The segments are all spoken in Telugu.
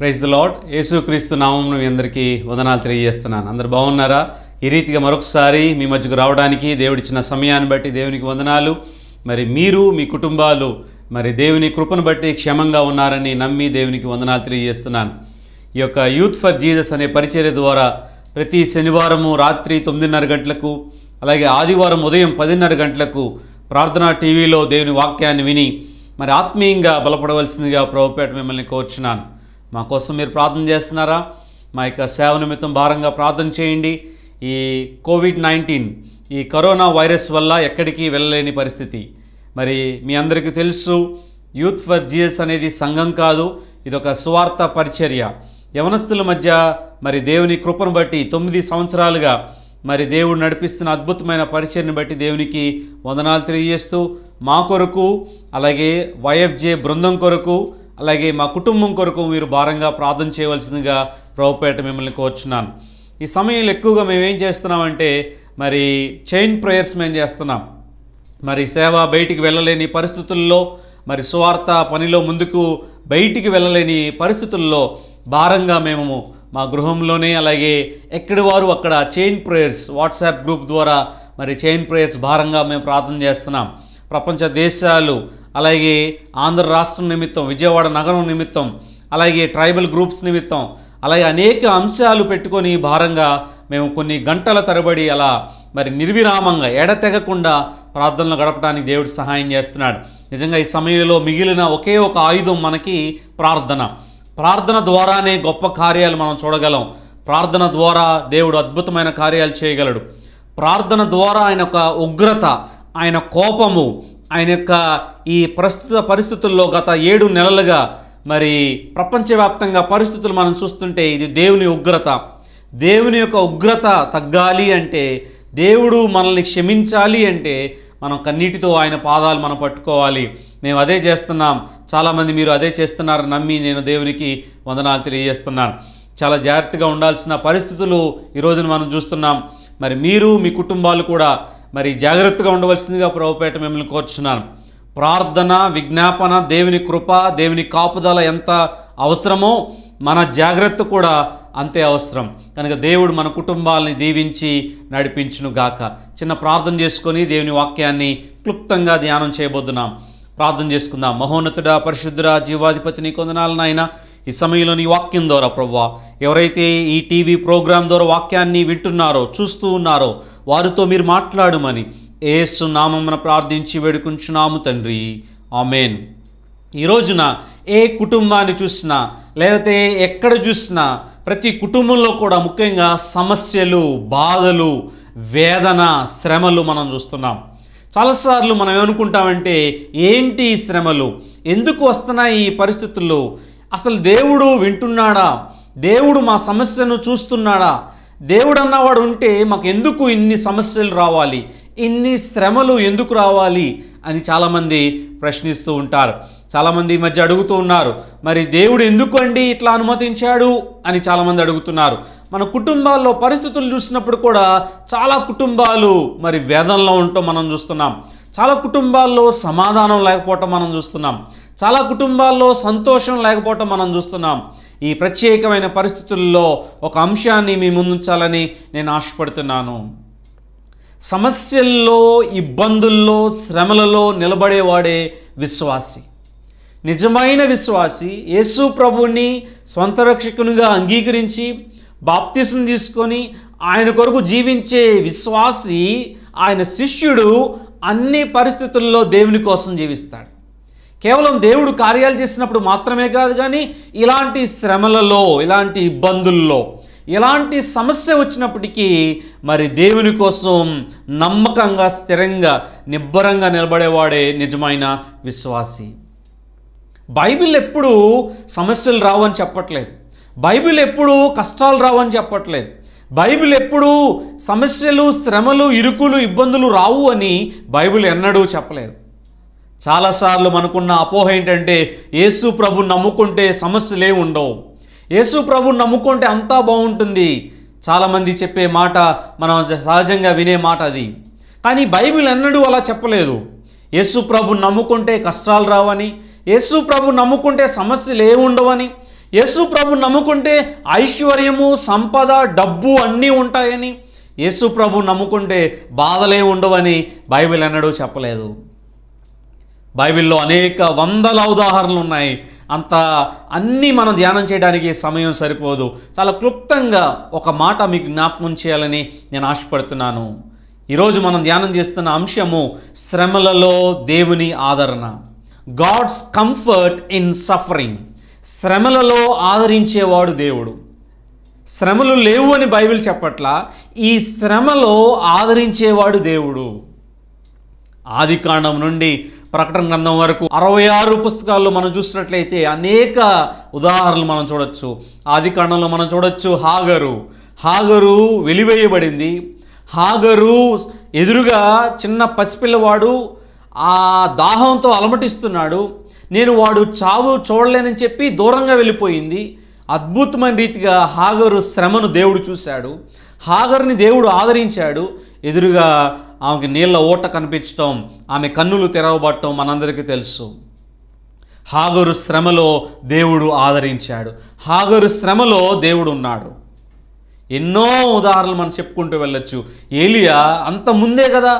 ప్రైజ్ ద లాడ్ యేసుక్రీస్తు నామం మీ అందరికీ వందనాలు తెలియజేస్తున్నాను అందరు బాగున్నారా ఈ రీతిగా మరొకసారి మీ మధ్యకు రావడానికి దేవుడిచ్చిన సమయాన్ని బట్టి దేవునికి వందనాలు మరి మీరు మీ కుటుంబాలు మరి దేవుని కృపను బట్టి క్షేమంగా ఉన్నారని నమ్మి దేవునికి వందనాలు తెలియజేస్తున్నాను ఈ యొక్క యూత్ ఫర్ జీజస్ అనే పరిచర్య ద్వారా ప్రతి శనివారము రాత్రి తొమ్మిదిన్నర గంటలకు అలాగే ఆదివారం ఉదయం పదిన్నర గంటలకు ప్రార్థనా టీవీలో దేవుని వాక్యాన్ని విని మరి ఆత్మీయంగా బలపడవలసిందిగా ప్రభుపేట మిమ్మల్ని కోర్చున్నాను మా కోసం మీరు ప్రార్థన చేస్తున్నారా మా యొక్క సేవ నిమిత్తం భారంగా ప్రార్థన చేయండి ఈ కోవిడ్ నైన్టీన్ ఈ కరోనా వైరస్ వల్ల ఎక్కడికి వెళ్ళలేని పరిస్థితి మరి మీ అందరికీ తెలుసు యూత్ ఫర్ జీఎస్ అనేది సంఘం కాదు ఇది ఒక స్వార్థ పరిచర్య యవనస్తుల మధ్య మరి దేవుని కృపను బట్టి తొమ్మిది సంవత్సరాలుగా మరి దేవుడు నడిపిస్తున్న అద్భుతమైన పరిచయని బట్టి దేవునికి వందనాలు తెలియజేస్తూ మా కొరకు అలాగే వైఎఫ్జే బృందం కొరకు అలాగే మా కుటుంబం కొరకు మీరు భారంగా ప్రార్థన చేయవలసిందిగా ప్రభుపేట మిమ్మల్ని కోరుచున్నాను ఈ సమయంలో ఎక్కువగా మేమేం చేస్తున్నామంటే మరి చైన్ ప్రేయర్స్ మేము చేస్తున్నాం మరి సేవ బయటికి వెళ్ళలేని పరిస్థితుల్లో మరి స్వార్థ పనిలో ముందుకు బయటికి వెళ్ళలేని పరిస్థితుల్లో భారంగా మేము మా గృహంలోనే అలాగే ఎక్కడి వారు అక్కడ చైన్ ప్రేయర్స్ వాట్సాప్ గ్రూప్ ద్వారా మరి చైన్ ప్రేయర్స్ భారంగా మేము ప్రార్థన చేస్తున్నాం ప్రపంచ దేశాలు అలాగే ఆంధ్ర రాష్ట్రం నిమిత్తం విజయవాడ నగరం నిమిత్తం అలాగే ట్రైబల్ గ్రూప్స్ నిమిత్తం అలాగే అనేక అంశాలు పెట్టుకొని భారంగా మేము కొన్ని గంటల తరబడి అలా మరి నిర్విరామంగా ఎడతెగకుండా ప్రార్థనలు గడపడానికి దేవుడు సహాయం చేస్తున్నాడు నిజంగా ఈ సమయంలో మిగిలిన ఒకే ఒక ఆయుధం మనకి ప్రార్థన ప్రార్థన ద్వారానే గొప్ప కార్యాలు మనం చూడగలం ప్రార్థన ద్వారా దేవుడు అద్భుతమైన కార్యాలు చేయగలడు ప్రార్థన ద్వారా ఆయన ఒక ఉగ్రత ఆయన కోపము ఆయన యొక్క ఈ ప్రస్తుత పరిస్థితుల్లో గత ఏడు నెలలుగా మరి ప్రపంచవ్యాప్తంగా పరిస్థితులు మనం చూస్తుంటే ఇది దేవుని ఉగ్రత దేవుని యొక్క ఉగ్రత తగ్గాలి అంటే దేవుడు మనల్ని క్షమించాలి అంటే మనం కన్నీటితో ఆయన పాదాలు మనం పట్టుకోవాలి మేము అదే చేస్తున్నాం చాలామంది మీరు అదే చేస్తున్నారు నమ్మి నేను దేవునికి వందనాలు తెలియజేస్తున్నాను చాలా జాగ్రత్తగా ఉండాల్సిన పరిస్థితులు ఈరోజున మనం చూస్తున్నాం మరి మీరు మీ కుటుంబాలు కూడా మరి జాగ్రత్తగా ఉండవలసిందిగా ప్రభుపేట మిమ్మల్ని కోరుచున్నాను ప్రార్థన విజ్ఞాపన దేవుని కృప దేవుని కాపుదల ఎంత అవసరమో మన జాగ్రత్త కూడా అంతే అవసరం కనుక దేవుడు మన కుటుంబాలని దీవించి నడిపించును గాక చిన్న ప్రార్థన చేసుకొని దేవుని వాక్యాన్ని క్లుప్తంగా ధ్యానం చేయబోతున్నాం ప్రార్థన చేసుకుందాం మహోన్నతుడా పరిశుద్ధుడా జీవాధిపతిని కొందనాలను అయినా ఈ సమయంలో నీ వాక్యం ద్వారా ప్రవ్వా ఎవరైతే ఈ టీవీ ప్రోగ్రాం ద్వారా వాక్యాన్ని వింటున్నారో చూస్తూ ఉన్నారో వారితో మీరు మాట్లాడమని ఏసు నామమున ప్రార్థించి వేడుకుంటున్నాము తండ్రి ఆమెన్ ఈ రోజున ఏ కుటుంబాన్ని చూసినా లేకపోతే ఎక్కడ చూసినా ప్రతి కుటుంబంలో కూడా ముఖ్యంగా సమస్యలు బాధలు వేదన శ్రమలు మనం చూస్తున్నాం చాలాసార్లు మనం ఏమనుకుంటామంటే ఏంటి శ్రమలు ఎందుకు వస్తున్నాయి ఈ పరిస్థితుల్లో అసలు దేవుడు వింటున్నాడా దేవుడు మా సమస్యను చూస్తున్నాడా దేవుడు అన్నవాడు ఉంటే మాకు ఎందుకు ఇన్ని సమస్యలు రావాలి ఇన్ని శ్రమలు ఎందుకు రావాలి అని చాలామంది ప్రశ్నిస్తూ ఉంటారు చాలామంది ఈ మధ్య అడుగుతూ ఉన్నారు మరి దేవుడు ఎందుకు అండి ఇట్లా అనుమతించాడు అని చాలామంది అడుగుతున్నారు మన కుటుంబాల్లో పరిస్థితులు చూసినప్పుడు కూడా చాలా కుటుంబాలు మరి వేదనలో ఉండటం మనం చూస్తున్నాం చాలా కుటుంబాల్లో సమాధానం లేకపోవటం మనం చూస్తున్నాం చాలా కుటుంబాల్లో సంతోషం లేకపోవటం మనం చూస్తున్నాం ఈ ప్రత్యేకమైన పరిస్థితుల్లో ఒక అంశాన్ని మీ ముందుంచాలని నేను ఆశపడుతున్నాను సమస్యల్లో ఇబ్బందుల్లో శ్రమలలో నిలబడేవాడే విశ్వాసి నిజమైన విశ్వాసి యేసు ప్రభుని స్వంత రక్షకునిగా అంగీకరించి బాప్తిసం తీసుకొని ఆయన కొరకు జీవించే విశ్వాసి ఆయన శిష్యుడు అన్ని పరిస్థితుల్లో దేవుని కోసం జీవిస్తాడు కేవలం దేవుడు కార్యాలు చేసినప్పుడు మాత్రమే కాదు కానీ ఇలాంటి శ్రమలలో ఇలాంటి ఇబ్బందుల్లో ఎలాంటి సమస్య వచ్చినప్పటికీ మరి దేవుని కోసం నమ్మకంగా స్థిరంగా నిబ్బరంగా నిలబడేవాడే నిజమైన విశ్వాసి బైబిల్ ఎప్పుడు సమస్యలు రావని చెప్పట్లేదు బైబిల్ ఎప్పుడు కష్టాలు రావని చెప్పట్లేదు బైబిల్ ఎప్పుడు సమస్యలు శ్రమలు ఇరుకులు ఇబ్బందులు రావు అని బైబిల్ ఎన్నడూ చెప్పలేదు చాలాసార్లు మనకున్న అపోహ ఏంటంటే యేసు ప్రభు నమ్ముకుంటే సమస్యలే ఉండవు యేసు ప్రభు నమ్ముకుంటే అంతా బాగుంటుంది చాలామంది చెప్పే మాట మనం సహజంగా వినే మాట అది కానీ బైబిల్ ఎన్నడూ అలా చెప్పలేదు యేసు ప్రభు నమ్ముకుంటే కష్టాలు రావని యేసు ప్రభు నమ్ముకుంటే సమస్యలు ఏముండవని యేసు ప్రభు నమ్ముకుంటే ఐశ్వర్యము సంపద డబ్బు అన్నీ ఉంటాయని యేసు ప్రభు నమ్ముకుంటే బాధలే ఉండవని బైబిల్ ఎన్నడూ చెప్పలేదు బైబిల్లో అనేక వందల ఉదాహరణలు ఉన్నాయి అంత అన్నీ మనం ధ్యానం చేయడానికి సమయం సరిపోదు చాలా క్లుప్తంగా ఒక మాట మీకు జ్ఞాపకం చేయాలని నేను ఆశపడుతున్నాను ఈరోజు మనం ధ్యానం చేస్తున్న అంశము శ్రమలలో దేవుని ఆదరణ గాడ్స్ కంఫర్ట్ ఇన్ సఫరింగ్ శ్రమలలో ఆదరించేవాడు దేవుడు శ్రమలు లేవు అని బైబిల్ చెప్పట్లా ఈ శ్రమలో ఆదరించేవాడు దేవుడు ఆది కాండం నుండి ప్రకటన గ్రంథం వరకు అరవై ఆరు పుస్తకాల్లో మనం చూసినట్లయితే అనేక ఉదాహరణలు మనం చూడొచ్చు ఆది కాండంలో మనం చూడొచ్చు హాగరు హాగరు వెలివేయబడింది హాగరు ఎదురుగా చిన్న పసిపిల్లవాడు ఆ దాహంతో అలమటిస్తున్నాడు నేను వాడు చావు చూడలేనని చెప్పి దూరంగా వెళ్ళిపోయింది అద్భుతమైన రీతిగా హాగరు శ్రమను దేవుడు చూశాడు హాగర్ని దేవుడు ఆదరించాడు ఎదురుగా ఆమెకి నీళ్ళ ఓట కనిపించటం ఆమె కన్నులు తెరవబట్టం మనందరికీ తెలుసు హాగరు శ్రమలో దేవుడు ఆదరించాడు హాగరు శ్రమలో దేవుడు ఉన్నాడు ఎన్నో ఉదాహరణలు మనం చెప్పుకుంటూ వెళ్ళొచ్చు ఏలియా అంత ముందే కదా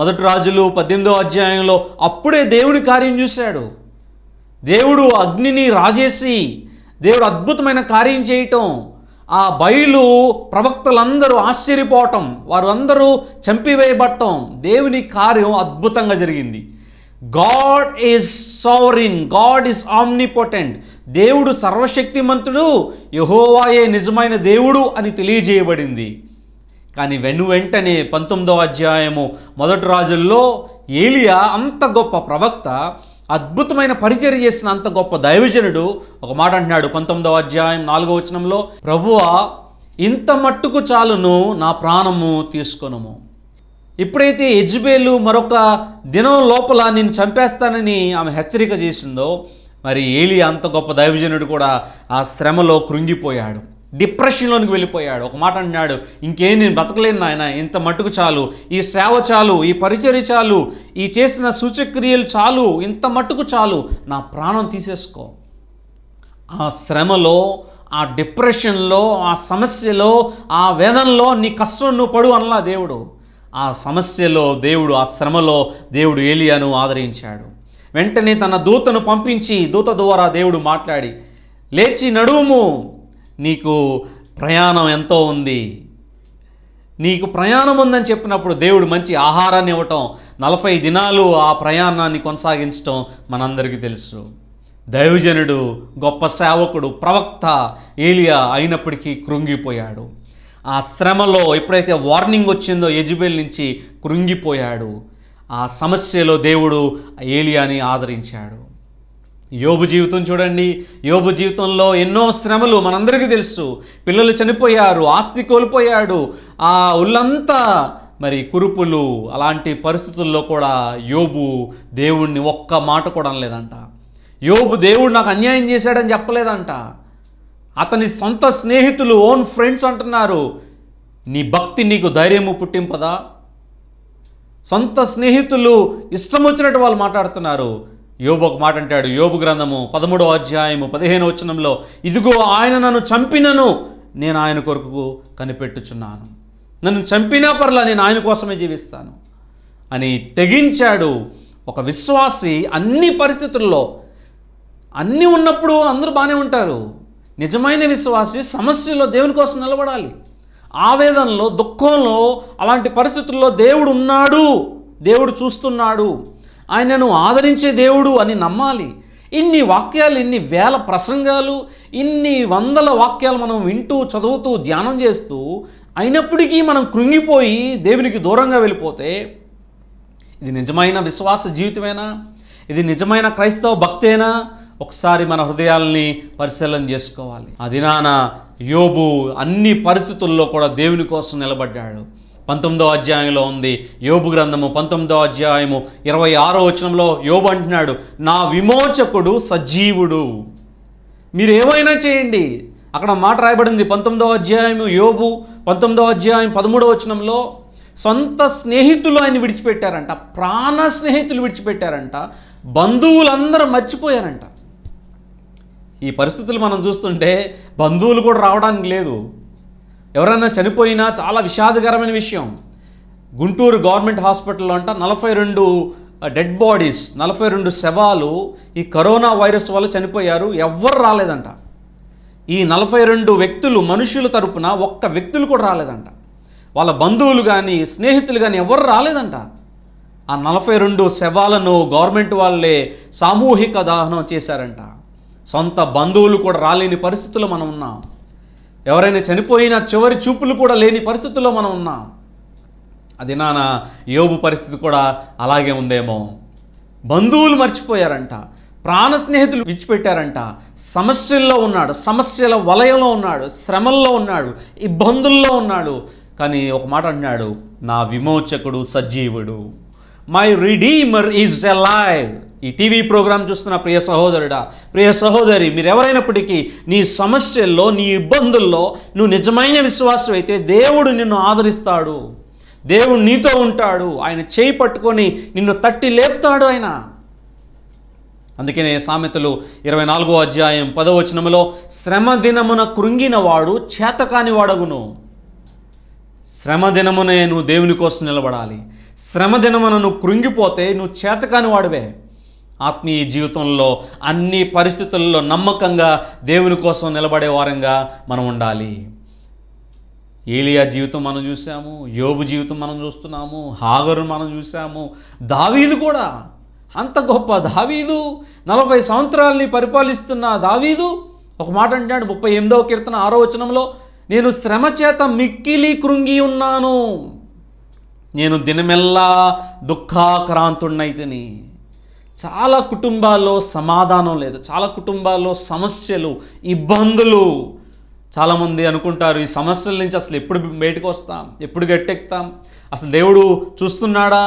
మొదటి రాజులు పద్దెనిమిదో అధ్యాయంలో అప్పుడే దేవుని కార్యం చూశాడు దేవుడు అగ్నిని రాజేసి దేవుడు అద్భుతమైన కార్యం చేయటం ఆ బయలు ప్రవక్తలందరూ ఆశ్చర్యపోవటం వారు అందరూ చంపివేయబట్టం దేవుని కార్యం అద్భుతంగా జరిగింది God is sovereign God is omnipotent దేవుడు సర్వశక్తిమంతుడు యహోవాయే నిజమైన దేవుడు అని తెలియజేయబడింది కానీ వెను వెంటనే పంతొమ్మిదవ అధ్యాయము మొదటి రాజుల్లో ఏలియా అంత గొప్ప ప్రవక్త అద్భుతమైన పరిచయం చేసిన అంత గొప్ప దైవజనుడు ఒక మాట అంటున్నాడు పంతొమ్మిదవ అధ్యాయం నాలుగో వచనంలో ప్రభువా ఇంత మట్టుకు చాలును నా ప్రాణము తీసుకొనము ఎప్పుడైతే యజ్బేలు మరొక దినం లోపల నేను చంపేస్తానని ఆమె హెచ్చరిక చేసిందో మరి ఏలి అంత గొప్ప దైవజనుడు కూడా ఆ శ్రమలో కృంగిపోయాడు డిప్రెషన్లోనికి వెళ్ళిపోయాడు ఒక మాట అన్నాడు ఇంకేం నేను బ్రతకలేను నాయన ఇంత మట్టుకు చాలు ఈ సేవ చాలు ఈ పరిచర్య చాలు ఈ చేసిన సూచక్రియలు చాలు ఇంత మట్టుకు చాలు నా ప్రాణం తీసేసుకో ఆ శ్రమలో ఆ డిప్రెషన్లో ఆ సమస్యలో ఆ వేదనలో నీ కష్టం నువ్వు పడు అనలా దేవుడు ఆ సమస్యలో దేవుడు ఆ శ్రమలో దేవుడు ఏలియాను ఆదరించాడు వెంటనే తన దూతను పంపించి దూత ద్వారా దేవుడు మాట్లాడి లేచి నడువుము నీకు ప్రయాణం ఎంతో ఉంది నీకు ప్రయాణం ఉందని చెప్పినప్పుడు దేవుడు మంచి ఆహారాన్ని ఇవ్వటం నలభై దినాలు ఆ ప్రయాణాన్ని కొనసాగించటం మనందరికీ తెలుసు దైవజనుడు గొప్ప సేవకుడు ప్రవక్త ఏలియా అయినప్పటికీ కృంగిపోయాడు ఆ శ్రమలో ఎప్పుడైతే వార్నింగ్ వచ్చిందో యజ్బేల్ నుంచి కృంగిపోయాడు ఆ సమస్యలో దేవుడు ఏలియాని ఆదరించాడు యోబు జీవితం చూడండి యోబు జీవితంలో ఎన్నో శ్రమలు మనందరికీ తెలుసు పిల్లలు చనిపోయారు ఆస్తి కోల్పోయాడు ఆ ఉల్లంతా మరి కురుపులు అలాంటి పరిస్థితుల్లో కూడా యోబు దేవుణ్ణి ఒక్క మాట కూడా లేదంట యోబు దేవుడు నాకు అన్యాయం చేశాడని చెప్పలేదంట అతని సొంత స్నేహితులు ఓన్ ఫ్రెండ్స్ అంటున్నారు నీ భక్తి నీకు ధైర్యము పుట్టింపదా సొంత స్నేహితులు ఇష్టం వచ్చినట్టు వాళ్ళు మాట్లాడుతున్నారు యోబు ఒక మాట అంటాడు యోబు గ్రంథము పదమూడవ అధ్యాయము పదిహేను వచనంలో ఇదిగో ఆయన నన్ను చంపినను నేను ఆయన కొరకు కనిపెట్టుచున్నాను నన్ను చంపినా పర్లా నేను ఆయన కోసమే జీవిస్తాను అని తెగించాడు ఒక విశ్వాసి అన్ని పరిస్థితుల్లో అన్నీ ఉన్నప్పుడు అందరూ బాగానే ఉంటారు నిజమైన విశ్వాసి సమస్యలో దేవుని కోసం నిలబడాలి ఆవేదనలో దుఃఖంలో అలాంటి పరిస్థితుల్లో దేవుడు ఉన్నాడు దేవుడు చూస్తున్నాడు ఆయనను ఆదరించే దేవుడు అని నమ్మాలి ఇన్ని వాక్యాలు ఇన్ని వేల ప్రసంగాలు ఇన్ని వందల వాక్యాలు మనం వింటూ చదువుతూ ధ్యానం చేస్తూ అయినప్పటికీ మనం కృంగిపోయి దేవునికి దూరంగా వెళ్ళిపోతే ఇది నిజమైన విశ్వాస జీవితమేనా ఇది నిజమైన క్రైస్తవ భక్తేనా ఒకసారి మన హృదయాల్ని పరిశీలన చేసుకోవాలి అది నాన యోబు అన్ని పరిస్థితుల్లో కూడా దేవుని కోసం నిలబడ్డాడు పంతొమ్మిదో అధ్యాయంలో ఉంది యోబు గ్రంథము పంతొమ్మిదో అధ్యాయము ఇరవై ఆరో వచనంలో యోబు అంటున్నాడు నా విమోచకుడు సజీవుడు మీరు ఏమైనా చేయండి అక్కడ మాట రాయబడింది పంతొమ్మిదో అధ్యాయము యోబు పంతొమ్మిదో అధ్యాయం పదమూడో వచనంలో సొంత స్నేహితులు ఆయన విడిచిపెట్టారంట ప్రాణ స్నేహితులు విడిచిపెట్టారంట బంధువులందరూ మర్చిపోయారంట ఈ పరిస్థితులు మనం చూస్తుంటే బంధువులు కూడా రావడానికి లేదు ఎవరైనా చనిపోయినా చాలా విషాదకరమైన విషయం గుంటూరు గవర్నమెంట్ హాస్పిటల్లో అంట నలభై రెండు డెడ్ బాడీస్ నలభై రెండు శవాలు ఈ కరోనా వైరస్ వల్ల చనిపోయారు ఎవ్వరు రాలేదంట ఈ నలభై రెండు వ్యక్తులు మనుషుల తరపున ఒక్క వ్యక్తులు కూడా రాలేదంట వాళ్ళ బంధువులు కానీ స్నేహితులు కానీ ఎవరు రాలేదంట ఆ నలభై రెండు శవాలను గవర్నమెంట్ వాళ్ళే సామూహిక దహనం చేశారంట సొంత బంధువులు కూడా రాలేని పరిస్థితుల్లో మనం ఉన్నాం ఎవరైనా చనిపోయినా చివరి చూపులు కూడా లేని పరిస్థితుల్లో మనం ఉన్నాం అది నాన్న యోబు పరిస్థితి కూడా అలాగే ఉందేమో బంధువులు మర్చిపోయారంట ప్రాణ స్నేహితులు విడిచిపెట్టారంట సమస్యల్లో ఉన్నాడు సమస్యల వలయంలో ఉన్నాడు శ్రమల్లో ఉన్నాడు ఇబ్బందుల్లో ఉన్నాడు కానీ ఒక మాట అంటున్నాడు నా విమోచకుడు సజీవుడు my redeemer is alive ఈ టీవీ ప్రోగ్రాం చూస్తున్న ప్రియ సహోదరుడా ప్రియ సహోదరి మీరెవరైనప్పటికీ నీ సమస్యల్లో నీ ఇబ్బందుల్లో నువ్వు నిజమైన విశ్వాసం అయితే దేవుడు నిన్ను ఆదరిస్తాడు దేవుడు నీతో ఉంటాడు ఆయన చేయి పట్టుకొని నిన్ను తట్టి లేపుతాడు ఆయన అందుకనే సామెతలు ఇరవై నాలుగో అధ్యాయం పదవచనములో శ్రమ దినమున కృంగినవాడు చేతకాని వాడగును శ్రమ దినమునే నువ్వు దేవుని కోసం నిలబడాలి శ్రమ దినమున నువ్వు కృంగిపోతే నువ్వు చేతకాని వాడివే ఆత్మీయ జీవితంలో అన్ని పరిస్థితుల్లో నమ్మకంగా దేవుని కోసం నిలబడే వారంగా మనం ఉండాలి ఏలియా జీవితం మనం చూసాము యోబు జీవితం మనం చూస్తున్నాము హాగరు మనం చూసాము దావీదు కూడా అంత గొప్ప దావీదు నలభై సంవత్సరాల్ని పరిపాలిస్తున్న దావీదు ఒక మాట అంటాడు ముప్పై ఎనిమిదవ కీర్తన ఆరో వచనంలో నేను శ్రమ చేత మిక్కిలి కృంగి ఉన్నాను నేను దినమెల్లా దుఃఖాక్రాంతుణ్ణైతిని చాలా కుటుంబాల్లో సమాధానం లేదు చాలా కుటుంబాల్లో సమస్యలు ఇబ్బందులు చాలామంది అనుకుంటారు ఈ సమస్యల నుంచి అసలు ఎప్పుడు బయటకు వస్తాం ఎప్పుడు గట్టెక్కుతాం అసలు దేవుడు చూస్తున్నాడా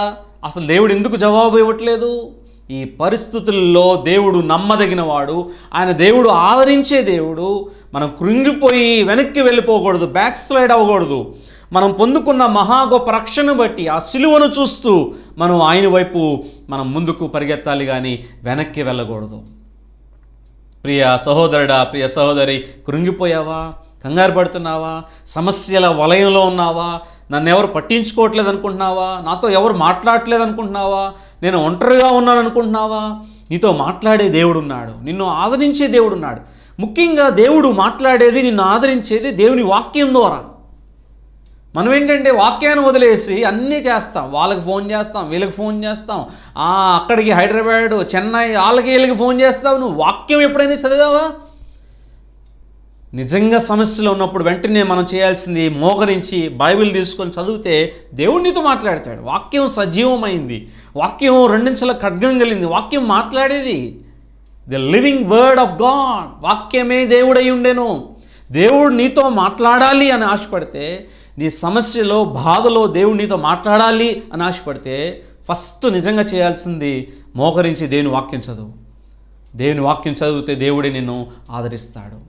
అసలు దేవుడు ఎందుకు జవాబు ఇవ్వట్లేదు ఈ పరిస్థితుల్లో దేవుడు నమ్మదగినవాడు ఆయన దేవుడు ఆదరించే దేవుడు మనం కృంగిపోయి వెనక్కి వెళ్ళిపోకూడదు బ్యాక్ స్లైడ్ అవ్వకూడదు మనం పొందుకున్న మహా గొప్ప రక్షణ బట్టి ఆ సిలువను చూస్తూ మనం ఆయన వైపు మనం ముందుకు పరిగెత్తాలి కానీ వెనక్కి వెళ్ళకూడదు ప్రియ సహోదరుడా ప్రియ సహోదరి కృంగిపోయావా కంగారు పడుతున్నావా సమస్యల వలయంలో ఉన్నావా నన్ను ఎవరు పట్టించుకోవట్లేదు అనుకుంటున్నావా నాతో ఎవరు మాట్లాడట్లేదు అనుకుంటున్నావా నేను ఒంటరిగా ఉన్నాను అనుకుంటున్నావా నీతో మాట్లాడే దేవుడు ఉన్నాడు నిన్ను ఆదరించే దేవుడు ఉన్నాడు ముఖ్యంగా దేవుడు మాట్లాడేది నిన్ను ఆదరించేది దేవుని వాక్యం ద్వారా మనం ఏంటంటే వాక్యాన్ని వదిలేసి అన్నీ చేస్తాం వాళ్ళకి ఫోన్ చేస్తాం వీళ్ళకి ఫోన్ చేస్తాం అక్కడికి హైదరాబాద్ చెన్నై వాళ్ళకి వీళ్ళకి ఫోన్ చేస్తావు నువ్వు వాక్యం ఎప్పుడైనా చదివావా నిజంగా సమస్యలు ఉన్నప్పుడు వెంటనే మనం చేయాల్సింది మోకరించి బైబిల్ తీసుకొని చదివితే దేవుడినితో మాట్లాడతాడు వాక్యం సజీవమైంది వాక్యం రెండించల ఖడ్గం కలిగింది వాక్యం మాట్లాడేది the living word of God వాక్యమే దేవుడై ఉండేను దేవుడు నీతో మాట్లాడాలి అని ఆశపడితే నీ సమస్యలో బాధలో దేవుడు నీతో మాట్లాడాలి అని ఆశపడితే ఫస్ట్ నిజంగా చేయాల్సింది మోకరించి దేవుని వాక్యం చదువు దేవుని వాక్యం చదివితే దేవుడే నిన్ను ఆదరిస్తాడు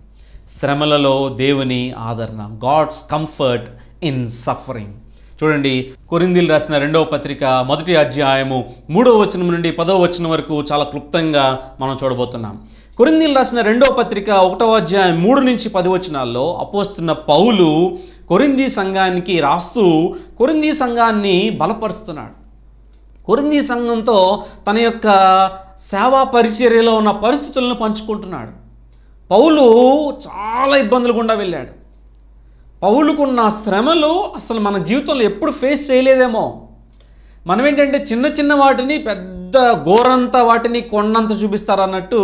శ్రమలలో దేవుని ఆదరణ గాడ్స్ కంఫర్ట్ ఇన్ సఫరింగ్ చూడండి కొరిందిల్ రాసిన రెండవ పత్రిక మొదటి అధ్యాయము మూడవ వచనం నుండి పదవ వచనం వరకు చాలా క్లుప్తంగా మనం చూడబోతున్నాం కొరిందిల్ రాసిన రెండవ పత్రిక ఒకటవ అధ్యాయం మూడు నుంచి పది వచనాల్లో అపోస్తున్న పౌలు కొరింది సంఘానికి రాస్తూ కొరింది సంఘాన్ని బలపరుస్తున్నాడు కొరింది సంఘంతో తన యొక్క సేవా పరిచర్యలో ఉన్న పరిస్థితులను పంచుకుంటున్నాడు పౌలు చాలా ఇబ్బందులు గుండా వెళ్ళాడు పౌలుకున్న శ్రమలు అసలు మన జీవితంలో ఎప్పుడు ఫేస్ చేయలేదేమో మనం ఏంటంటే చిన్న చిన్న వాటిని పెద్ద ఘోరంత వాటిని కొండంత చూపిస్తారన్నట్టు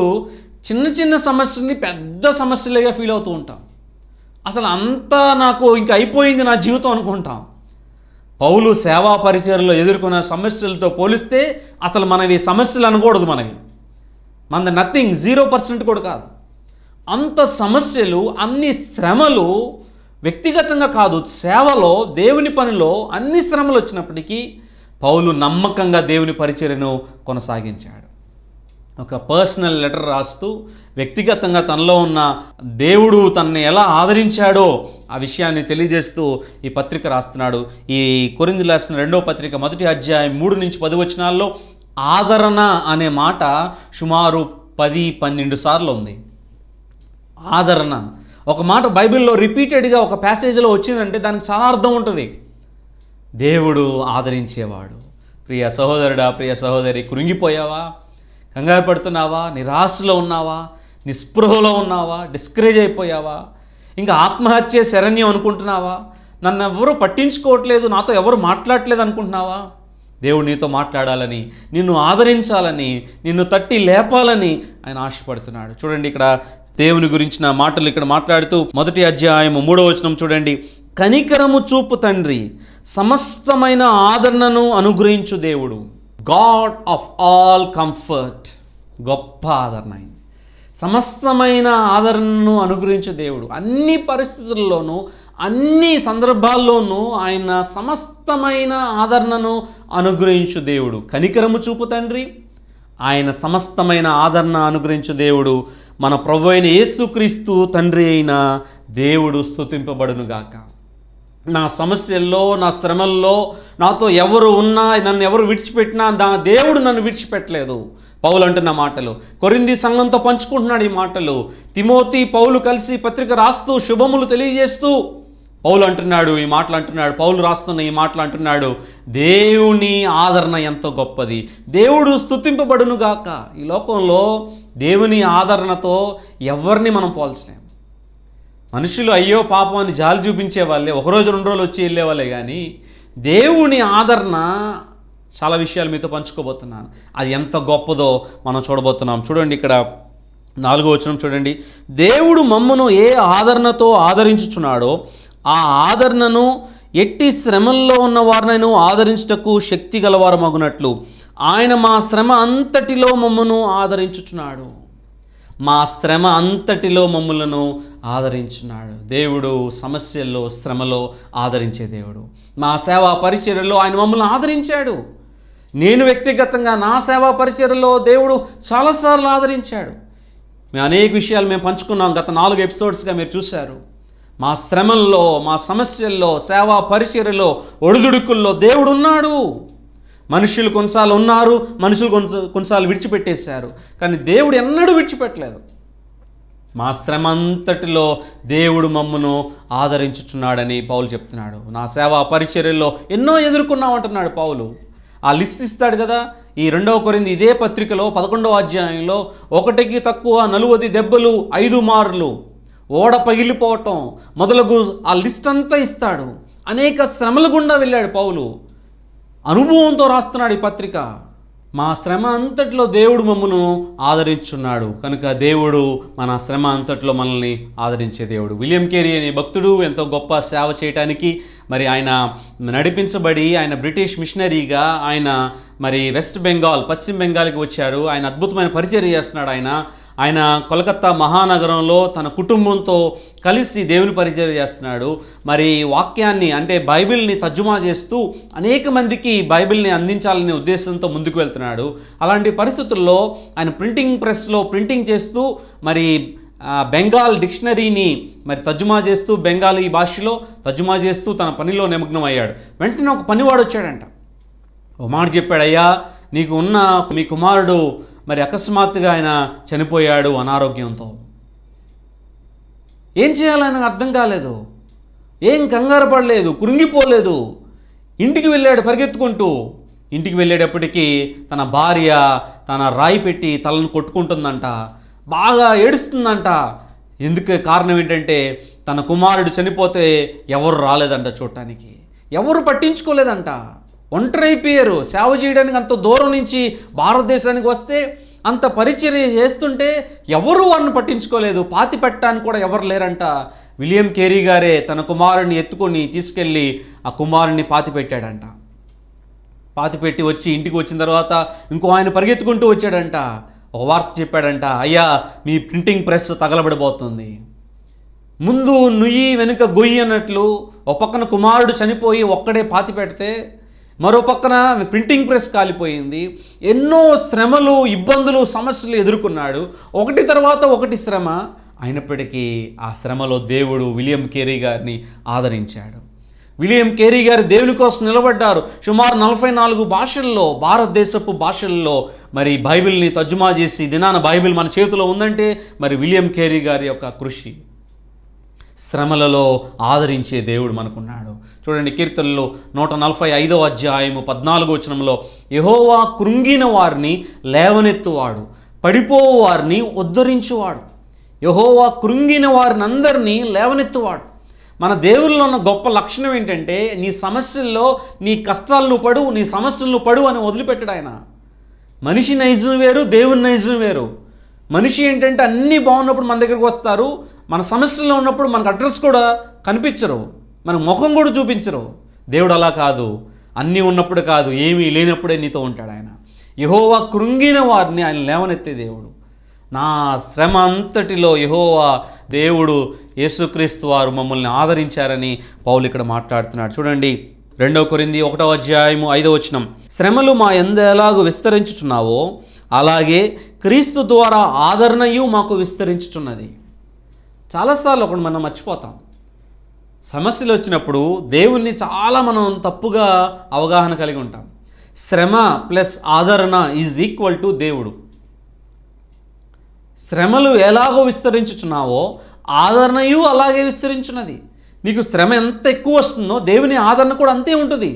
చిన్న చిన్న సమస్యని పెద్ద సమస్యలుగా ఫీల్ అవుతూ ఉంటాం అసలు అంతా నాకు ఇంకా అయిపోయింది నా జీవితం అనుకుంటాం పౌలు సేవా పరిచయలో ఎదుర్కొన్న సమస్యలతో పోలిస్తే అసలు మనవి సమస్యలు అనకూడదు మనవి మన నథింగ్ జీరో పర్సెంట్ కూడా కాదు అంత సమస్యలు అన్ని శ్రమలు వ్యక్తిగతంగా కాదు సేవలో దేవుని పనిలో అన్ని శ్రమలు వచ్చినప్పటికీ పౌలు నమ్మకంగా దేవుని పరిచర్యను కొనసాగించాడు ఒక పర్సనల్ లెటర్ రాస్తూ వ్యక్తిగతంగా తనలో ఉన్న దేవుడు తనని ఎలా ఆదరించాడో ఆ విషయాన్ని తెలియజేస్తూ ఈ పత్రిక రాస్తున్నాడు ఈ కొరింది రాసిన రెండో పత్రిక మొదటి అధ్యాయం మూడు నుంచి పది వచనాల్లో ఆదరణ అనే మాట సుమారు పది పన్నెండు సార్లు ఉంది ఆదరణ ఒక మాట బైబిల్లో రిపీటెడ్గా ఒక ప్యాసేజ్లో వచ్చిందంటే దానికి చాలా అర్థం ఉంటుంది దేవుడు ఆదరించేవాడు ప్రియ సహోదరుడా ప్రియ సహోదరి కురింగిపోయావా కంగారు పడుతున్నావా నిరాశలో ఉన్నావా నిస్పృహలో ఉన్నావా డిస్కరేజ్ అయిపోయావా ఇంకా ఆత్మహత్య శరణ్యం అనుకుంటున్నావా నన్ను ఎవరు పట్టించుకోవట్లేదు నాతో ఎవరు మాట్లాడట్లేదు అనుకుంటున్నావా దేవుడు నీతో మాట్లాడాలని నిన్ను ఆదరించాలని నిన్ను తట్టి లేపాలని ఆయన ఆశపడుతున్నాడు చూడండి ఇక్కడ దేవుని గురించిన మాటలు ఇక్కడ మాట్లాడుతూ మొదటి అధ్యాయము మూడో వచనం చూడండి కనికరము చూపు తండ్రి సమస్తమైన ఆదరణను అనుగ్రహించు దేవుడు గాడ్ ఆఫ్ ఆల్ కంఫర్ట్ గొప్ప ఆదరణ అయింది సమస్తమైన ఆదరణను అనుగ్రహించే దేవుడు అన్ని పరిస్థితుల్లోనూ అన్ని సందర్భాల్లోనూ ఆయన సమస్తమైన ఆదరణను అనుగ్రహించు దేవుడు కనికరము చూపు తండ్రి ఆయన సమస్తమైన ఆదరణ అనుగ్రహించు దేవుడు మన ప్రభు అయిన యేసుక్రీస్తు తండ్రి అయిన దేవుడు స్థుతింపబడునుగాక నా సమస్యల్లో నా శ్రమల్లో నాతో ఎవరు ఉన్నా నన్ను ఎవరు విడిచిపెట్టినా దా దేవుడు నన్ను విడిచిపెట్టలేదు పౌలు అంటున్న మాటలు కొరింది సంఘంతో పంచుకుంటున్నాడు ఈ మాటలు తిమోతి పౌలు కలిసి పత్రిక రాస్తూ శుభములు తెలియజేస్తూ పౌలు అంటున్నాడు ఈ మాటలు అంటున్నాడు పౌలు రాస్తున్న ఈ మాటలు అంటున్నాడు దేవుని ఆదరణ ఎంతో గొప్పది దేవుడు స్థుతింపబడునుగాక ఈ లోకంలో దేవుని ఆదరణతో ఎవరిని మనం పోల్చలేం మనుషులు అయ్యో పాపం అని జాలి చూపించే వాళ్ళే ఒకరోజు రెండు రోజులు వచ్చి వెళ్ళేవాళ్ళే కానీ దేవుని ఆదరణ చాలా విషయాలు మీతో పంచుకోబోతున్నాను అది ఎంత గొప్పదో మనం చూడబోతున్నాం చూడండి ఇక్కడ నాలుగో వచనం చూడండి దేవుడు మమ్మను ఏ ఆదరణతో ఆదరించుచున్నాడో ఆ ఆదరణను ఎట్టి శ్రమల్లో ఉన్న వారినైను ఆదరించుటకు శక్తి గలవారు మగునట్లు ఆయన మా శ్రమ అంతటిలో మమ్మను ఆదరించుచున్నాడు మా శ్రమ అంతటిలో మమ్ములను ఆదరించున్నాడు దేవుడు సమస్యల్లో శ్రమలో ఆదరించే దేవుడు మా సేవా పరిచర్యలో ఆయన మమ్మల్ని ఆదరించాడు నేను వ్యక్తిగతంగా నా సేవా పరిచర్యలో దేవుడు చాలాసార్లు ఆదరించాడు మేము అనేక విషయాలు మేము పంచుకున్నాం గత నాలుగు ఎపిసోడ్స్గా మీరు చూశారు మా శ్రమంలో మా సమస్యల్లో సేవా పరిచర్యలో ఒడిదుడుకుల్లో ఉన్నాడు మనుషులు కొన్నిసార్లు ఉన్నారు మనుషులు కొన్నిసార్లు విడిచిపెట్టేశారు కానీ దేవుడు ఎన్నడూ విడిచిపెట్టలేదు మా శ్రమంతటిలో దేవుడు మమ్మను ఆదరించుచున్నాడని పౌలు చెప్తున్నాడు నా సేవా పరిచర్యల్లో ఎన్నో ఎదుర్కొన్నామంటున్నాడు పౌలు ఆ లిస్ట్ ఇస్తాడు కదా ఈ రెండవ కొరింది ఇదే పత్రికలో పదకొండవ అధ్యాయంలో ఒకటికి తక్కువ నలువది దెబ్బలు ఐదు మార్లు ఓడ పగిలిపోవటం మొదలగు ఆ లిస్ట్ అంతా ఇస్తాడు అనేక శ్రమల గుండా వెళ్ళాడు పౌలు అనుభవంతో రాస్తున్నాడు ఈ పత్రిక మా శ్రమ అంతట్లో దేవుడు మమ్మను ఆదరించున్నాడు కనుక దేవుడు మన శ్రమ అంతట్లో మనల్ని ఆదరించే దేవుడు విలియం కేరీ అనే భక్తుడు ఎంతో గొప్ప సేవ చేయటానికి మరి ఆయన నడిపించబడి ఆయన బ్రిటిష్ మిషనరీగా ఆయన మరి వెస్ట్ బెంగాల్ పశ్చిమ బెంగాల్కి వచ్చాడు ఆయన అద్భుతమైన పరిచయం చేస్తున్నాడు ఆయన ఆయన కోలకత్తా మహానగరంలో తన కుటుంబంతో కలిసి దేవుని పరిచయం చేస్తున్నాడు మరి వాక్యాన్ని అంటే బైబిల్ని తర్జుమా చేస్తూ అనేక మందికి బైబిల్ని అందించాలనే ఉద్దేశంతో ముందుకు వెళ్తున్నాడు అలాంటి పరిస్థితుల్లో ఆయన ప్రింటింగ్ ప్రెస్లో ప్రింటింగ్ చేస్తూ మరి బెంగాల్ డిక్షనరీని మరి తర్జుమా చేస్తూ బెంగాలీ భాషలో తర్జుమా చేస్తూ తన పనిలో నిమగ్నం అయ్యాడు వెంటనే ఒక పనివాడు వచ్చాడంట ఓ మాట చెప్పాడయ్యా నీకు ఉన్న మీ కుమారుడు మరి అకస్మాత్తుగా ఆయన చనిపోయాడు అనారోగ్యంతో ఏం చేయాలని అర్థం కాలేదు ఏం కంగారు పడలేదు కురింగిపోలేదు ఇంటికి వెళ్ళాడు పరిగెత్తుకుంటూ ఇంటికి వెళ్ళేటప్పటికీ తన భార్య తన రాయి పెట్టి తలను కొట్టుకుంటుందంట బాగా ఏడుస్తుందంట ఎందుకు కారణం ఏంటంటే తన కుమారుడు చనిపోతే ఎవరు రాలేదంట చూడటానికి ఎవరు పట్టించుకోలేదంట ఒంటరి అయిపోయారు సేవ చేయడానికి అంత దూరం నుంచి భారతదేశానికి వస్తే అంత పరిచర్య చేస్తుంటే ఎవరు వారిని పట్టించుకోలేదు పాతి పెట్టడానికి కూడా ఎవరు లేరంట విలియం కేరీ గారే తన కుమారుని ఎత్తుకొని తీసుకెళ్ళి ఆ కుమారుణ్ణి పాతి పెట్టాడంట పాతి పెట్టి వచ్చి ఇంటికి వచ్చిన తర్వాత ఇంకో ఆయన పరిగెత్తుకుంటూ వచ్చాడంట ఒక వార్త చెప్పాడంట అయ్యా మీ ప్రింటింగ్ ప్రెస్ తగలబడిపోతుంది ముందు నుయ్యి వెనుక గొయ్యి అన్నట్లు ఒక పక్కన కుమారుడు చనిపోయి ఒక్కడే పాతి పెడితే మరో పక్కన ప్రింటింగ్ ప్రెస్ కాలిపోయింది ఎన్నో శ్రమలు ఇబ్బందులు సమస్యలు ఎదుర్కొన్నాడు ఒకటి తర్వాత ఒకటి శ్రమ అయినప్పటికీ ఆ శ్రమలో దేవుడు విలియం కేరీ గారిని ఆదరించాడు విలియం కేరీ గారు దేవుని కోసం నిలబడ్డారు సుమారు నలభై నాలుగు భాషల్లో భారతదేశపు భాషల్లో మరి బైబిల్ని తర్జుమా చేసి దినాన బైబిల్ మన చేతిలో ఉందంటే మరి విలియం కేరీ గారి యొక్క కృషి శ్రమలలో ఆదరించే దేవుడు మనకున్నాడు చూడండి కీర్తనలో నూట నలభై ఐదో అధ్యాయము పద్నాలుగో వచనంలో యహోవా కృంగిన వారిని లేవనెత్తువాడు పడిపోవారిని ఉద్ధరించువాడు యహోవా కృంగిన వారిని అందరినీ లేవనెత్తువాడు మన దేవుల్లో ఉన్న గొప్ప లక్షణం ఏంటంటే నీ సమస్యల్లో నీ కష్టాలను పడు నీ సమస్యలను పడు అని వదిలిపెట్టడు ఆయన మనిషి నైజం వేరు దేవుని నైజం వేరు మనిషి ఏంటంటే అన్నీ బాగున్నప్పుడు మన దగ్గరకు వస్తారు మన సమస్యలో ఉన్నప్పుడు మనకు అడ్రస్ కూడా కనిపించరు మన ముఖం కూడా చూపించరు దేవుడు అలా కాదు అన్నీ ఉన్నప్పుడు కాదు ఏమీ లేనప్పుడే నీతో ఉంటాడు ఆయన యహోవా కృంగిన వారిని ఆయన లేవనెత్తే దేవుడు నా శ్రమ అంతటిలో యహోవా దేవుడు యేసుక్రీస్తు వారు మమ్మల్ని ఆదరించారని పౌలు ఇక్కడ మాట్లాడుతున్నాడు చూడండి రెండవ కొరింది ఒకటవ అధ్యాయము ఐదవ వచ్చినం శ్రమలు మా ఎందు విస్తరించుచున్నావో అలాగే క్రీస్తు ద్వారా ఆదరణయు మాకు విస్తరించుచున్నది చాలాసార్లు ఒకటి మనం మర్చిపోతాం సమస్యలు వచ్చినప్పుడు దేవుణ్ణి చాలా మనం తప్పుగా అవగాహన కలిగి ఉంటాం శ్రమ ప్లస్ ఆదరణ ఈజ్ ఈక్వల్ టు దేవుడు శ్రమలు ఎలాగో విస్తరించుచున్నావో ఆదరణయు అలాగే విస్తరించున్నది నీకు శ్రమ ఎంత ఎక్కువ వస్తుందో దేవుని ఆదరణ కూడా అంతే ఉంటుంది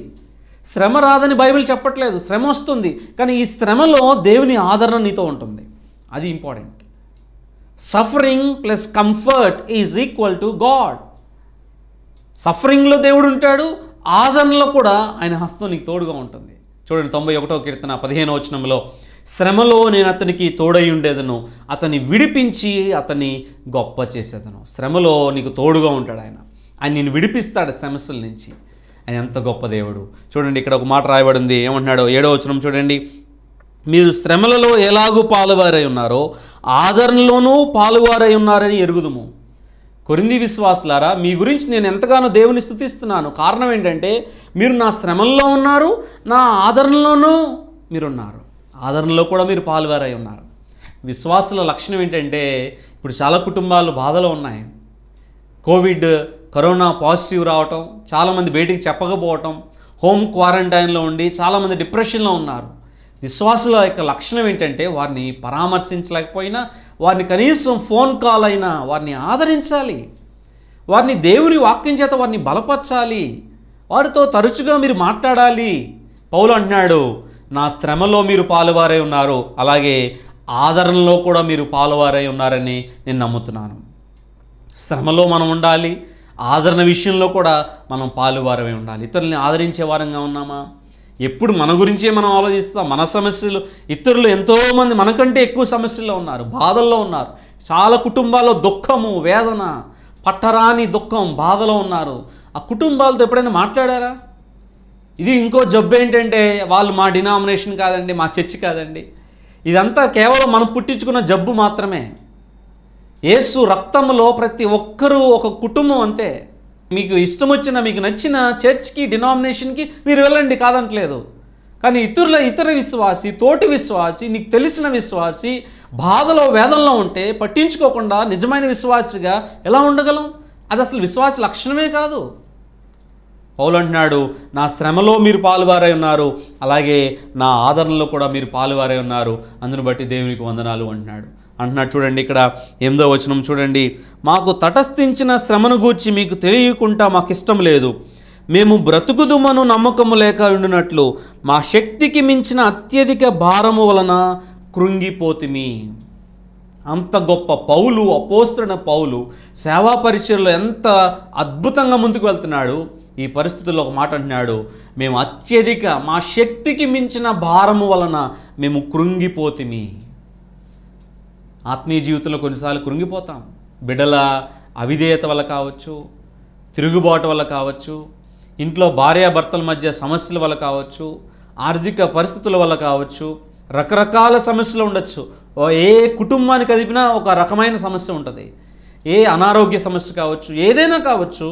శ్రమ రాదని బైబిల్ చెప్పట్లేదు శ్రమ వస్తుంది కానీ ఈ శ్రమలో దేవుని ఆదరణ నీతో ఉంటుంది అది important suffering plus comfort is equal to God సఫరింగ్లో దేవుడు ఉంటాడు ఆదరణలో కూడా ఆయన హస్తం నీకు తోడుగా ఉంటుంది చూడండి తొంభై ఒకటో కీర్తన పదిహేను వచనంలో శ్రమలో నేను అతనికి తోడై ఉండేదను అతన్ని విడిపించి అతన్ని గొప్ప చేసేదను శ్రమలో నీకు తోడుగా ఉంటాడు ఆయన ఆయన నేను విడిపిస్తాడు సమస్యల నుంచి ఆయన ఎంత గొప్ప దేవుడు చూడండి ఇక్కడ ఒక మాట రాయబడింది ఏమంటున్నాడు ఏడో వచనం చూడండి మీరు శ్రమలలో ఎలాగూ పాలువారై ఉన్నారో ఆదరణలోనూ పాలువారై ఉన్నారని ఎరుగుదుము కొరింది విశ్వాసులారా మీ గురించి నేను ఎంతగానో దేవుని స్థుతిస్తున్నాను కారణం ఏంటంటే మీరు నా శ్రమంలో ఉన్నారు నా ఆదరణలోనూ మీరున్నారు ఆదరణలో కూడా మీరు పాలువారై ఉన్నారు విశ్వాసుల లక్షణం ఏంటంటే ఇప్పుడు చాలా కుటుంబాలు బాధలో ఉన్నాయి కోవిడ్ కరోనా పాజిటివ్ రావటం చాలామంది బయటికి చెప్పకపోవటం హోమ్ క్వారంటైన్లో ఉండి చాలామంది డిప్రెషన్లో ఉన్నారు విశ్వాసుల యొక్క లక్షణం ఏంటంటే వారిని పరామర్శించలేకపోయినా వారిని కనీసం ఫోన్ కాల్ అయినా వారిని ఆదరించాలి వారిని దేవుని వాక్యం చేత వారిని బలపరచాలి వారితో తరచుగా మీరు మాట్లాడాలి పౌలు అన్నాడు నా శ్రమలో మీరు పాలువారై ఉన్నారు అలాగే ఆదరణలో కూడా మీరు పాలువారై ఉన్నారని నేను నమ్ముతున్నాను శ్రమలో మనం ఉండాలి ఆదరణ విషయంలో కూడా మనం పాలువారమై ఉండాలి ఇతరుల్ని ఆదరించే వారంగా ఉన్నామా ఎప్పుడు మన గురించే మనం ఆలోచిస్తాం మన సమస్యలు ఇతరులు ఎంతోమంది మనకంటే ఎక్కువ సమస్యల్లో ఉన్నారు బాధల్లో ఉన్నారు చాలా కుటుంబాల్లో దుఃఖము వేదన పట్టరాని దుఃఖం బాధలో ఉన్నారు ఆ కుటుంబాలతో ఎప్పుడైనా మాట్లాడారా ఇది ఇంకో జబ్బు ఏంటంటే వాళ్ళు మా డినామినేషన్ కాదండి మా చర్చి కాదండి ఇదంతా కేవలం మనం పుట్టించుకున్న జబ్బు మాత్రమే ఏసు రక్తంలో ప్రతి ఒక్కరూ ఒక కుటుంబం అంతే మీకు ఇష్టం వచ్చిన మీకు నచ్చిన చర్చ్కి డినామినేషన్కి మీరు వెళ్ళండి కాదంటలేదు కానీ ఇతరుల ఇతర విశ్వాసి తోటి విశ్వాసి నీకు తెలిసిన విశ్వాసి బాధలో వేదనలో ఉంటే పట్టించుకోకుండా నిజమైన విశ్వాసిగా ఎలా ఉండగలం అది అసలు విశ్వాస లక్షణమే కాదు పౌలు అంటున్నాడు నా శ్రమలో మీరు పాలువారై ఉన్నారు అలాగే నా ఆదరణలో కూడా మీరు పాలువారై ఉన్నారు అందును బట్టి దేవునికి వందనాలు అంటున్నాడు అంటున్నాడు చూడండి ఇక్కడ ఎనిమిదో వచనం చూడండి మాకు తటస్థించిన శ్రమను గూర్చి మీకు తెలియకుండా మాకు ఇష్టం లేదు మేము బ్రతుకుదుమను నమ్మకము లేక ఉండినట్లు మా శక్తికి మించిన అత్యధిక భారము వలన కృంగిపోతిమి అంత గొప్ప పౌలు అపోస్తున్న పౌలు సేవా పరిచయలో ఎంత అద్భుతంగా ముందుకు వెళ్తున్నాడు ఈ పరిస్థితుల్లో ఒక మాట అంటున్నాడు మేము అత్యధిక మా శక్తికి మించిన భారము వలన మేము కృంగిపోతిమి ఆత్మీయ జీవితంలో కొన్నిసార్లు కృంగిపోతాం బిడల అవిధేయత వల్ల కావచ్చు తిరుగుబాటు వల్ల కావచ్చు ఇంట్లో భార్యాభర్తల మధ్య సమస్యల వల్ల కావచ్చు ఆర్థిక పరిస్థితుల వల్ల కావచ్చు రకరకాల సమస్యలు ఉండొచ్చు ఏ కుటుంబానికి కదిపినా ఒక రకమైన సమస్య ఉంటుంది ఏ అనారోగ్య సమస్య కావచ్చు ఏదైనా కావచ్చు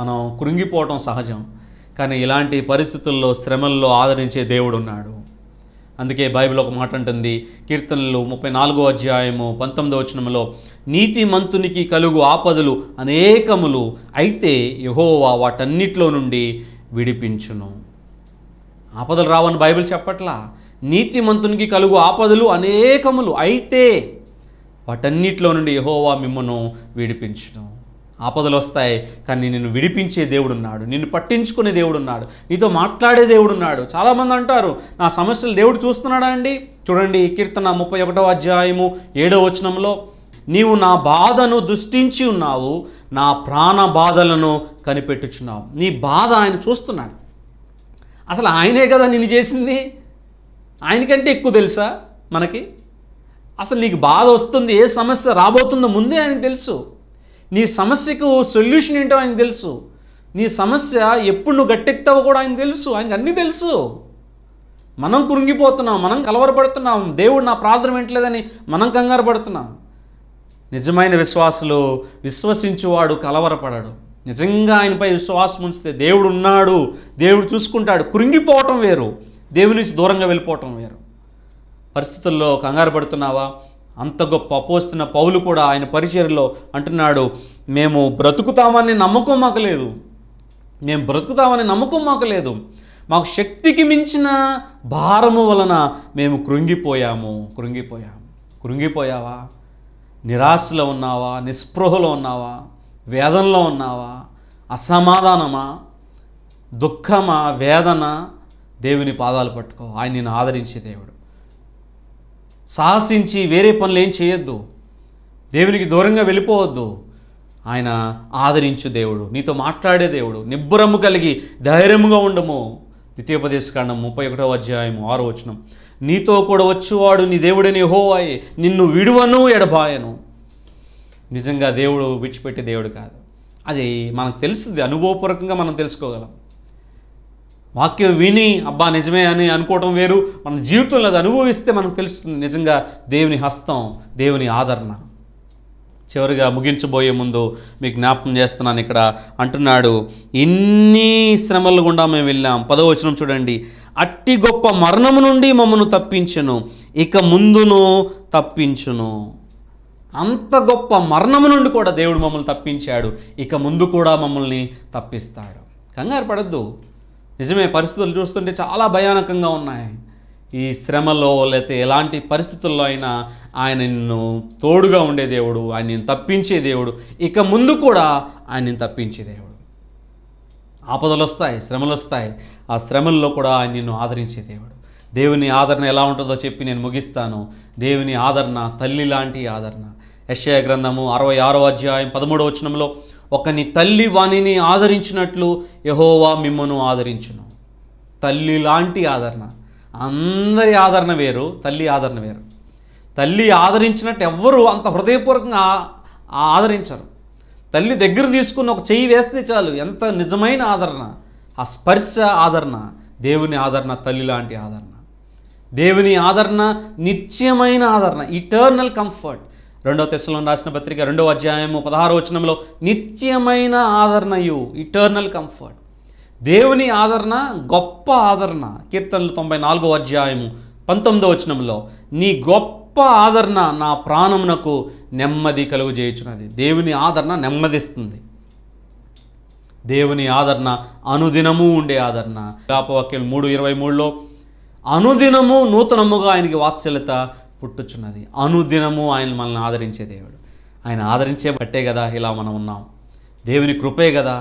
మనం కృంగిపోవటం సహజం కానీ ఇలాంటి పరిస్థితుల్లో శ్రమల్లో ఆదరించే దేవుడు ఉన్నాడు అందుకే బైబిల్ ఒక మాట అంటుంది కీర్తనలు ముప్పై నాలుగో అధ్యాయము పంతొమ్మిదో వచనంలో నీతి మంతునికి కలుగు ఆపదలు అనేకములు అయితే యహోవా వాటన్నిటిలో నుండి విడిపించును ఆపదలు రావని బైబిల్ చెప్పట్లా నీతి మంతునికి కలుగు ఆపదలు అనేకములు అయితే వాటన్నిటిలో నుండి యహోవా మిమ్మను విడిపించును ఆపదలు వస్తాయి కానీ నిన్ను విడిపించే దేవుడు ఉన్నాడు నిన్ను పట్టించుకునే దేవుడున్నాడు నీతో మాట్లాడే దేవుడున్నాడు చాలామంది అంటారు నా సమస్యలు దేవుడు చూస్తున్నాడా అండి చూడండి కీర్తన ముప్పై ఒకటో అధ్యాయము ఏడో వచనంలో నీవు నా బాధను దృష్టించి ఉన్నావు నా ప్రాణ బాధలను కనిపెట్టుచున్నావు నీ బాధ ఆయన చూస్తున్నాడు అసలు ఆయనే కదా నిన్ను చేసింది ఆయనకంటే ఎక్కువ తెలుసా మనకి అసలు నీకు బాధ వస్తుంది ఏ సమస్య రాబోతుందో ముందే ఆయనకు తెలుసు నీ సమస్యకు సొల్యూషన్ ఏంటో ఆయనకు తెలుసు నీ సమస్య ఎప్పుడు నువ్వు గట్టెక్తావో కూడా ఆయన తెలుసు ఆయనకు అన్నీ తెలుసు మనం కురింగిపోతున్నాం మనం కలవరపడుతున్నాం దేవుడు నా ప్రార్థన వింటలేదని మనం కంగారు పడుతున్నాం నిజమైన విశ్వాసులు విశ్వసించువాడు కలవరపడాడు నిజంగా ఆయనపై విశ్వాసం ఉంచితే దేవుడు ఉన్నాడు దేవుడు చూసుకుంటాడు కురింగిపోవటం వేరు దేవుడి నుంచి దూరంగా వెళ్ళిపోవటం వేరు పరిస్థితుల్లో కంగారు పడుతున్నావా అంత గొప్ప అపోస్తున్న పౌలు కూడా ఆయన పరిచయలో అంటున్నాడు మేము బ్రతుకుతామని నమ్మకం మాకు లేదు మేము బ్రతుకుతామని నమ్మకం మాకు లేదు మాకు శక్తికి మించిన భారము వలన మేము కృంగిపోయాము కృంగిపోయాము కృంగిపోయావా నిరాశలో ఉన్నావా నిస్పృహలో ఉన్నావా వేదనలో ఉన్నావా అసమాధానమా దుఃఖమా వేదన దేవుని పాదాలు పట్టుకో ఆయన నేను ఆదరించే దేవుడు సాహసించి వేరే పనులు ఏం చేయొద్దు దేవునికి దూరంగా వెళ్ళిపోవద్దు ఆయన ఆదరించు దేవుడు నీతో మాట్లాడే దేవుడు నిబ్బరము కలిగి ధైర్యముగా ఉండము ద్వితీయోపదేశకాండం ముప్పై ఒకటో అధ్యాయం ఆరో వచనం నీతో కూడా వచ్చువాడు నీ నీ హోవాయే నిన్ను విడువను ఎడబాయను నిజంగా దేవుడు విడిచిపెట్టే దేవుడు కాదు అది మనకు తెలుస్తుంది అనుభవపూర్వకంగా మనం తెలుసుకోగలం వాక్యం విని అబ్బా నిజమే అని అనుకోవటం వేరు మన జీవితంలో అది అనుభవిస్తే మనకు తెలుస్తుంది నిజంగా దేవుని హస్తం దేవుని ఆదరణ చివరిగా ముగించబోయే ముందు మీకు జ్ఞాపకం చేస్తున్నాను ఇక్కడ అంటున్నాడు ఇన్ని శ్రమల గుండా మేము వెళ్ళాం పదవచనం చూడండి అట్టి గొప్ప మరణము నుండి మమ్మను తప్పించును ఇక ముందును తప్పించును అంత గొప్ప మరణము నుండి కూడా దేవుడు మమ్మల్ని తప్పించాడు ఇక ముందు కూడా మమ్మల్ని తప్పిస్తాడు కంగారు పడద్దు నిజమే పరిస్థితులు చూస్తుంటే చాలా భయానకంగా ఉన్నాయి ఈ శ్రమలో లేకపోతే ఎలాంటి పరిస్థితుల్లో అయినా ఆయన నిన్ను తోడుగా ఉండే దేవుడు ఆయన నిన్ను తప్పించే దేవుడు ఇక ముందు కూడా ఆయన నిన్ను తప్పించే దేవుడు ఆపదలు వస్తాయి శ్రమలు వస్తాయి ఆ శ్రమల్లో కూడా ఆయన నిన్ను ఆదరించే దేవుడు దేవుని ఆదరణ ఎలా ఉంటుందో చెప్పి నేను ముగిస్తాను దేవుని ఆదరణ తల్లి లాంటి ఆదరణ యశయ గ్రంథము అరవై ఆరో అధ్యాయం పదమూడవ వచనంలో ఒకని తల్లి వాణిని ఆదరించినట్లు యహోవా మిమ్మను ఆదరించును తల్లి లాంటి ఆదరణ అందరి ఆదరణ వేరు తల్లి ఆదరణ వేరు తల్లి ఆదరించినట్టు ఎవ్వరూ అంత హృదయపూర్వకంగా ఆదరించరు తల్లి దగ్గర తీసుకుని ఒక చెయ్యి వేస్తే చాలు ఎంత నిజమైన ఆదరణ ఆ స్పర్శ ఆదరణ దేవుని ఆదరణ తల్లి లాంటి ఆదరణ దేవుని ఆదరణ నిత్యమైన ఆదరణ ఇటర్నల్ కంఫర్ట్ రెండవ తెశలో రాసిన పత్రిక రెండవ అధ్యాయము పదహారో వచనంలో నిత్యమైన ఆదరణయు ఇటర్నల్ కంఫర్ట్ దేవుని ఆదరణ గొప్ప ఆదరణ కీర్తనలు తొంభై నాలుగో అధ్యాయము పంతొమ్మిదో వచనంలో నీ గొప్ప ఆదరణ నా ప్రాణమునకు నెమ్మది కలుగుజేయుచున్నది దేవుని ఆదరణ నెమ్మదిస్తుంది దేవుని ఆదరణ అనుదినము ఉండే ఆదరణ గాపవాక్యం మూడు ఇరవై మూడులో అనుదినము నూతనముగా ఆయనకి వాత్సల్యత పుట్టుచున్నది అనుదినము ఆయన మనల్ని ఆదరించే దేవుడు ఆయన ఆదరించే బట్టే కదా ఇలా మనం ఉన్నాం దేవుని కృపే కదా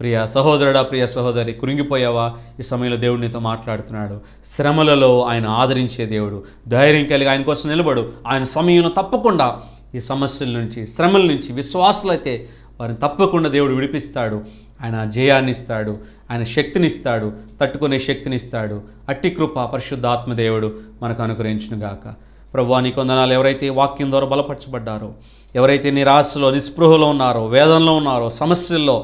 ప్రియ సహోదరుడా ప్రియ సహోదరి కురింగిపోయావా ఈ సమయంలో దేవుడినితో మాట్లాడుతున్నాడు శ్రమలలో ఆయన ఆదరించే దేవుడు ధైర్యం కలిగి ఆయన కోసం నిలబడు ఆయన సమయంలో తప్పకుండా ఈ సమస్యల నుంచి శ్రమల నుంచి విశ్వాసులైతే వారిని తప్పకుండా దేవుడు విడిపిస్తాడు ఆయన జయాన్ని ఇస్తాడు ఆయన శక్తిని ఇస్తాడు తట్టుకునే శక్తిని ఇస్తాడు అట్టి కృప పరిశుద్ధాత్మ దేవుడు మనకు అనుగ్రహించునుగాక గాక ప్రభు నీ కొందనాలు ఎవరైతే వాక్యం ద్వారా బలపరచబడ్డారో ఎవరైతే నిరాశలో నిస్పృహలో ఉన్నారో వేదనలో ఉన్నారో సమస్యల్లో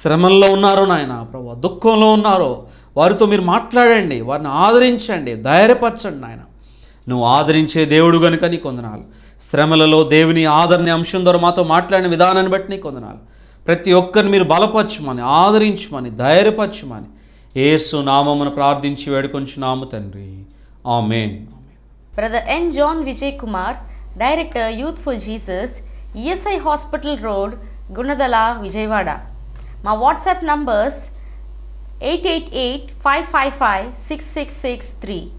శ్రమల్లో ఉన్నారో నాయన ప్రభు దుఃఖంలో ఉన్నారో వారితో మీరు మాట్లాడండి వారిని ఆదరించండి ధైర్యపరచండి నాయన నువ్వు ఆదరించే దేవుడు కనుక నీ కొందనాలు శ్రమలలో దేవుని ఆదరణ అంశం ద్వారా మాతో మాట్లాడిన విధానాన్ని బట్టి నీ కొందనాలు ప్రతి ఒక్కరిని మీరు బలపరచమని ఆదరించమని ధైర్యపరచమని ఏసు నామమును ప్రార్థించి వేడుకొంచున్నాము తండ్రి ఆమెన్ Brother N. John Vijay Kumar, Director Youth for Jesus, ESI Hospital Road, Gunadala, Vijayawada. My WhatsApp numbers 888-555-6663,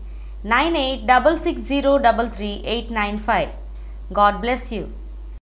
9866033895. God bless you.